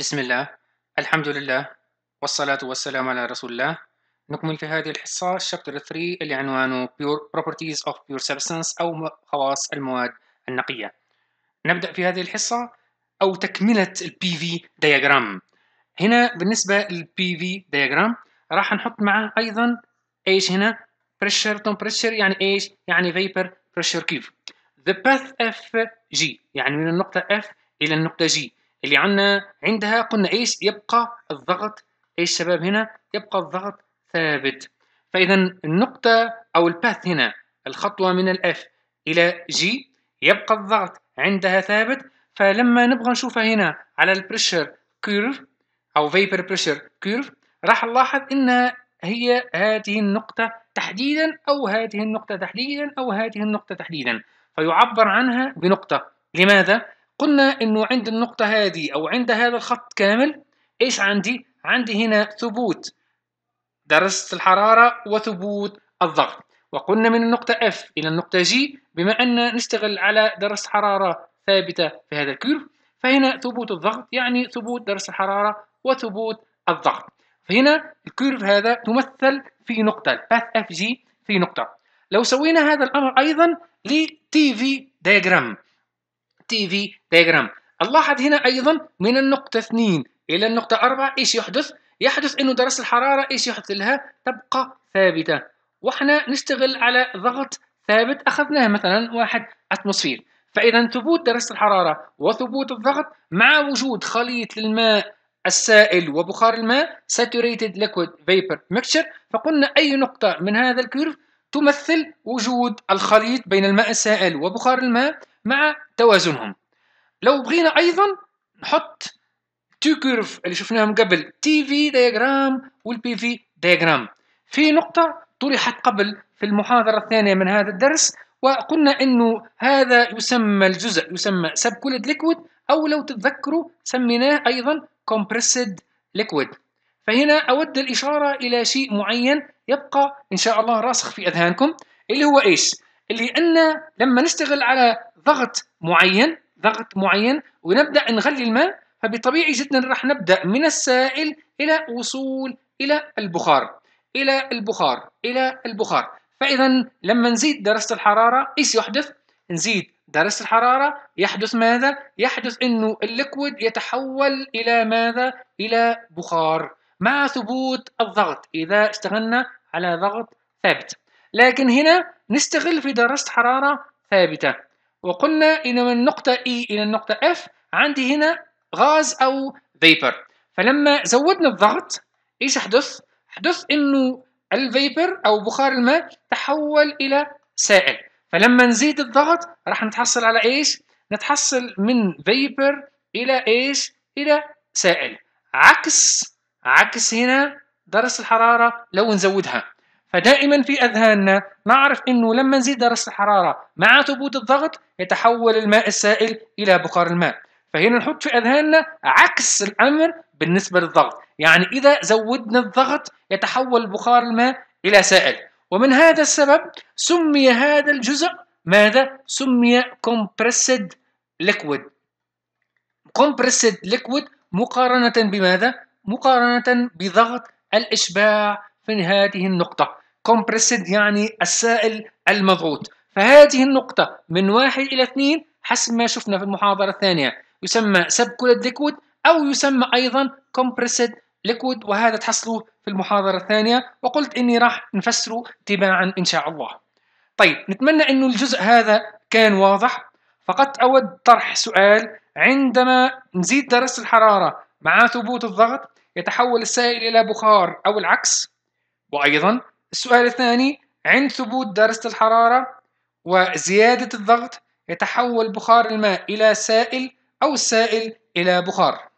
بسم الله الحمد لله والصلاة والسلام على رسول الله نكمل في هذه الحصة شابتر 3 اللي عنوانه Pure Properties of Pure Substance أو خواص المواد النقية نبدأ في هذه الحصة أو تكملة الـ PV diagram هنا بالنسبة للـ PV diagram راح نحط معه أيضا إيش هنا pressure temperature يعني إيش يعني vapor pressure curve the path F G يعني من النقطة F إلى النقطة G اللي عندنا عندها قلنا ايش يبقى الضغط ايش شباب هنا يبقى الضغط ثابت فاذا النقطه او الباث هنا الخطوه من الاف الى جي يبقى الضغط عندها ثابت فلما نبغى نشوفها هنا على البريشر كيرف او فيبر بريشر كيرف راح نلاحظ انها هي هذه النقطة تحديدا أو هذه النقطة تحديدا أو هذه النقطة تحديدا فيعبر عنها بنقطة لماذا؟ قلنا انه عند النقطة هذه او عند هذا الخط كامل ايش عندي؟ عندي هنا ثبوت درجة الحرارة وثبوت الضغط وقلنا من النقطة F إلى النقطة G بما أن نشتغل على درجة حرارة ثابتة في هذا الكيرف فهنا ثبوت الضغط يعني ثبوت درجة الحرارة وثبوت الضغط فهنا الكيرف هذا تمثل في نقطة الباث FG في نقطة لو سوينا هذا الأمر أيضا لـ TV Diagram تي في دايجرام نلاحظ هنا أيضا من النقطة 2 إلى النقطة 4 إيش يحدث؟ يحدث أنه درجة الحرارة إيش يحدث لها؟ تبقى ثابتة وإحنا نشتغل على ضغط ثابت أخذناه مثلا واحد أتموسفير فإذا ثبوت درجة الحرارة وثبوت الضغط مع وجود خليط للماء السائل وبخار الماء saturated liquid vapor mixture فقلنا أي نقطة من هذا الكيرف تمثل وجود الخليط بين الماء السائل وبخار الماء مع توازنهم لو بغينا ايضا نحط تو كيرف اللي شفناهم قبل تي في دياجرام والبي في دياجرام في نقطة طرحت قبل في المحاضرة الثانية من هذا الدرس وقلنا انه هذا يسمى الجزء يسمى سبكولد ليكويد او لو تتذكروا سميناه ايضا كومبريسد ليكويد فهنا اود الاشارة الى شيء معين يبقى ان شاء الله راسخ في اذهانكم اللي هو ايش؟ اللي ان لما نشتغل على ضغط معين ضغط معين ونبدأ نغلي الماء فبطبيعي جدا راح نبدأ من السائل إلى وصول إلى البخار إلى البخار إلى البخار فإذا لما نزيد درجة الحرارة إيش يحدث؟ نزيد درجة الحرارة يحدث ماذا؟ يحدث أنه الليكويد يتحول إلى ماذا؟ إلى بخار مع ثبوت الضغط إذا اشتغلنا على ضغط ثابت لكن هنا نستغل في درجة حرارة ثابتة وقلنا إن من النقطة E إلى النقطة F عندي هنا غاز أو فيبر فلما زودنا الضغط إيش حدث؟ حدث إنه الفيبر أو بخار الماء تحول إلى سائل فلما نزيد الضغط راح نتحصل على إيش؟ نتحصل من فيبر إلى إيش؟ إلى سائل عكس عكس هنا درس الحرارة لو نزودها فدائما في أذهاننا نعرف أنه لما نزيد درجة الحرارة مع ثبوت الضغط يتحول الماء السائل إلى بخار الماء فهنا نحط في أذهاننا عكس الأمر بالنسبة للضغط يعني إذا زودنا الضغط يتحول بخار الماء إلى سائل ومن هذا السبب سمي هذا الجزء ماذا؟ سمي compressed liquid compressed liquid مقارنة بماذا؟ مقارنة بضغط الإشباع في هذه النقطة كومبريسد يعني السائل المضغوط فهذه النقطة من واحد إلى اثنين حسب ما شفنا في المحاضرة الثانية يسمى سبكولد ليكويد أو يسمى أيضا كومبريسد ليكويد وهذا تحصلوه في المحاضرة الثانية وقلت إني راح نفسره تباعا إن شاء الله طيب نتمنى أنه الجزء هذا كان واضح فقط أود طرح سؤال عندما نزيد درس الحرارة مع ثبوت الضغط يتحول السائل إلى بخار أو العكس وأيضا السؤال الثاني عند ثبوت درجة الحرارة وزيادة الضغط يتحول بخار الماء إلى سائل أو السائل إلى بخار